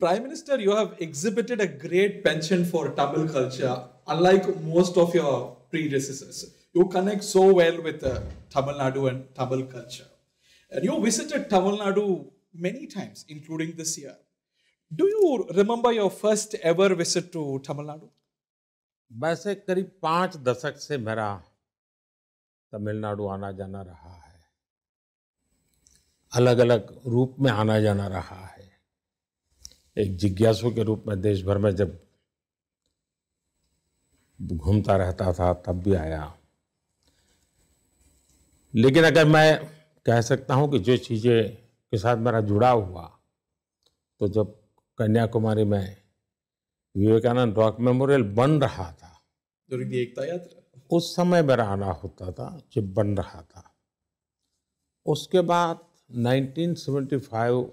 Prime Minister, you have exhibited a great penchant for Tamil culture, unlike most of your predecessors. You connect so well with uh, Tamil Nadu and Tamil culture. And you visited Tamil Nadu many times, including this year. Do you remember your first ever visit to Tamil Nadu? वैसे करीब पाँच दशक से मेरा तमिलनाडु आना जाना रहा है अलग अलग रूप में आना जाना रहा है एक जिज्ञासु के रूप में देश भर में जब घूमता रहता था तब भी आया लेकिन अगर मैं कह सकता हूँ कि जो चीज़ें के साथ मेरा जुड़ा हुआ तो जब कन्याकुमारी में विवेकानंद रॉक मेमोरियल बन रहा था एकता यात्रा उस समय मेरा आना होता था जब बन रहा था उसके बाद 1975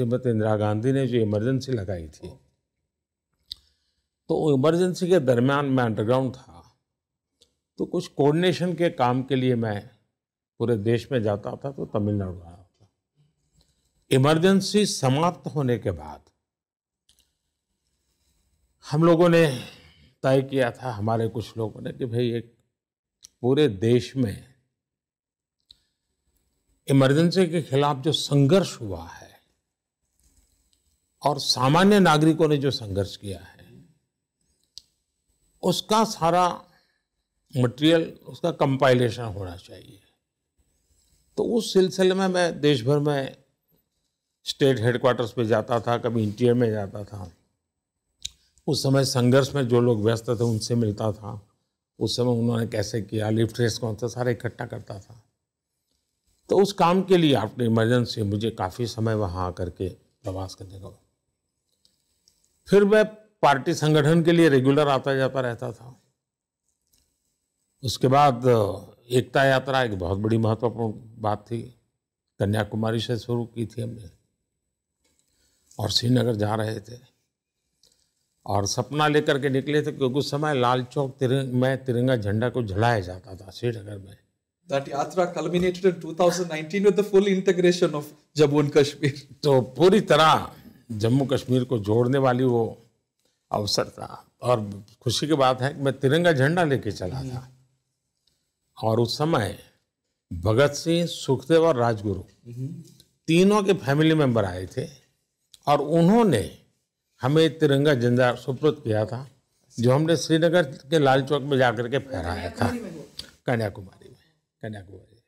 श्रीमती इंदिरा गांधी ने जो इमरजेंसी लगाई थी तो इमरजेंसी के दरमियान मैं अंडरग्राउंड था तो कुछ कोऑर्डिनेशन के काम के लिए मैं पूरे देश में जाता था तो तमिलनाडु आया था इमरजेंसी समाप्त होने के बाद हम लोगों ने तय किया था हमारे कुछ लोगों ने कि भाई एक पूरे देश में इमरजेंसी के खिलाफ जो संघर्ष हुआ है और सामान्य नागरिकों ने जो संघर्ष किया है उसका सारा मटेरियल उसका कंपाइलेशन होना चाहिए तो उस सिलसिले में मैं देश भर में स्टेट हेडक्वार्टर्स पे जाता था कभी इंटीरियर में जाता था उस समय संघर्ष में जो लोग व्यस्त थे उनसे मिलता था उस समय उन्होंने कैसे किया लिफ्ट रेस कौन सा सारे इकट्ठा करता था तो उस काम के लिए आपने इमरजेंसी मुझे काफ़ी समय वहाँ आकर के प्रवास करने का फिर मैं पार्टी संगठन के लिए रेगुलर आता जाता रहता था उसके बाद एकता यात्रा एक बहुत बड़ी महत्वपूर्ण बात थी कन्याकुमारी से शुरू की थी हमने और श्रीनगर जा रहे थे और सपना लेकर के निकले थे क्योंकि उस समय लाल चौक तिरंग में तिरंगा झंडा को झलाया जाता था श्रीनगर में That yatra culminated in 2019 with the full integration of Jammu and Kashmir. तो पूरी तरह जम्मू कश्मीर को जोड़ने वाली वो अवसर था और खुशी की बात है कि मैं तिरंगा झंडा लेके चला था और उस समय भगत सिंह सुखदेव और राजगुरु तीनों के फैमिली मेंबर आए थे और उन्होंने हमें तिरंगा झंडा सुप्रत किया था जो हमने श्रीनगर के लाल चौक में जाकर के फहराया था कन्याकुमारी में कन्याकुमारी